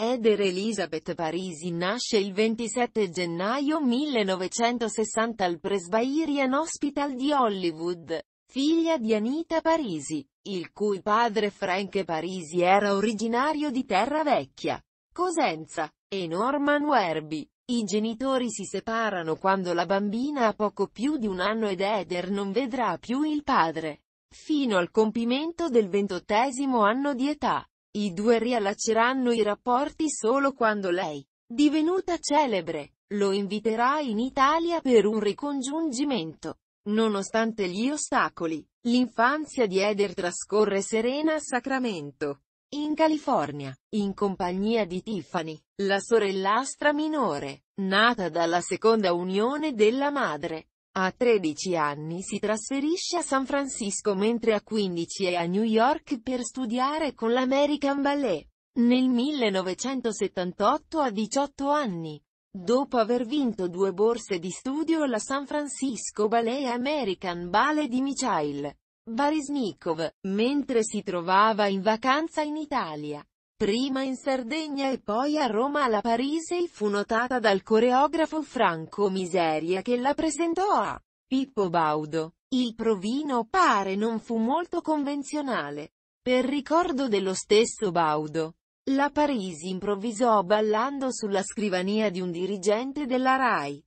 Eder Elizabeth Parisi nasce il 27 gennaio 1960 al Presbyterian Hospital di Hollywood, figlia di Anita Parisi, il cui padre Frank Parisi era originario di Terra Vecchia, Cosenza, e Norman Werby. I genitori si separano quando la bambina ha poco più di un anno ed Eder non vedrà più il padre, fino al compimento del ventottesimo anno di età. I due riallacceranno i rapporti solo quando lei, divenuta celebre, lo inviterà in Italia per un ricongiungimento. Nonostante gli ostacoli, l'infanzia di Eder trascorre serena a Sacramento, in California, in compagnia di Tiffany, la sorellastra minore, nata dalla seconda unione della madre. A 13 anni si trasferisce a San Francisco mentre a 15 è a New York per studiare con l'American Ballet. Nel 1978 a 18 anni. Dopo aver vinto due borse di studio alla San Francisco Ballet e American Ballet di Michail Barisnikov, mentre si trovava in vacanza in Italia, prima in Sardegna e poi a Roma alla Parisei fu notata dal coreografo Franco Miseria che la presentò a Pippo Baudo. Il provino pare non fu molto convenzionale. Per ricordo dello stesso Baudo, la Parisi improvvisò ballando sulla scrivania di un dirigente della RAI.